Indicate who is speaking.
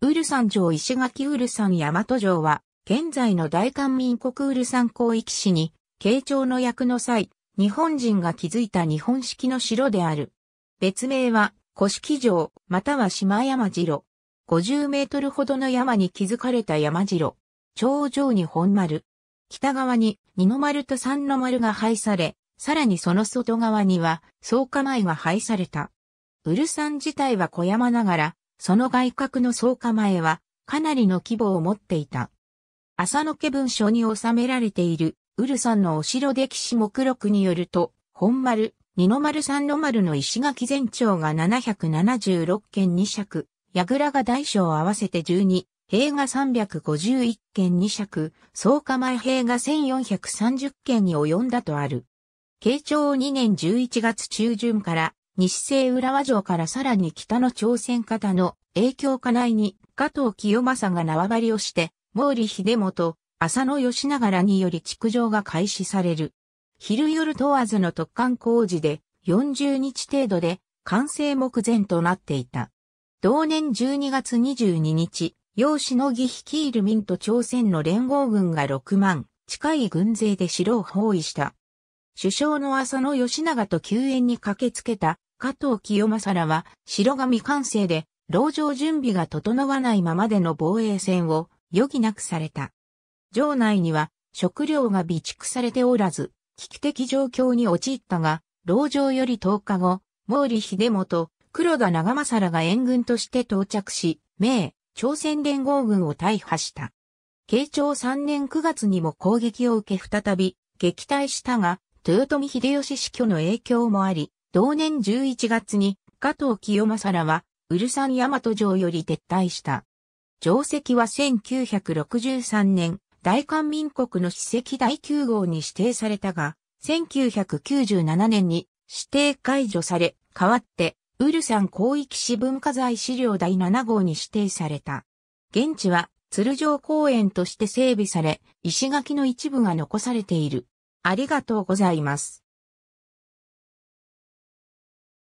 Speaker 1: ウルサン城石垣ウルサン大和城は、現在の大韓民国ウルサン広域市に、慶長の役の際、日本人が築いた日本式の城である。別名は、古式城、または島山城。50メートルほどの山に築かれた山城。頂上に本丸。北側に二の丸と三の丸が配され、さらにその外側には、草加前が配された。ウルサン自体は小山ながら、その外郭の総構えは、かなりの規模を持っていた。浅野家文書に収められている、ウルソンのお城歴史目録によると、本丸、二の丸三の丸の石垣全長が776件2尺、櫓が大小合わせて12、兵が351件2尺、総構え兵が1430件に及んだとある。慶長2年11月中旬から西西浦和城からさらに北の朝鮮方の影響下内に加藤清正が縄張りをして、毛利秀元、浅野義長らにより築城が開始される。昼夜問わずの突貫工事で40日程度で完成目前となっていた。同年12月22日、楊子の義率いる民と朝鮮の連合軍が6万近い軍勢で城を包囲した。首相の浅野義長と救援に駆けつけた加藤清正らは、白髪完成で、牢城準備が整わないままでの防衛戦を余儀なくされた。城内には食料が備蓄されておらず、危機的状況に陥ったが、牢城より10日後、毛利秀元、黒田長政らが援軍として到着し、明、朝鮮連合軍を大破した。慶長3年9月にも攻撃を受け再び撃退したが、豊臣秀吉死去の影響もあり、同年11月に加藤清正らは、ウルサン大和城より撤退した。城跡は1963年、大韓民国の史跡第9号に指定されたが、1997年に指定解除され、代わって、ウルサン広域市文化財資料第7号に指定された。現地は、鶴城公園として整備され、石垣の一部が残されている。ありがとうございます。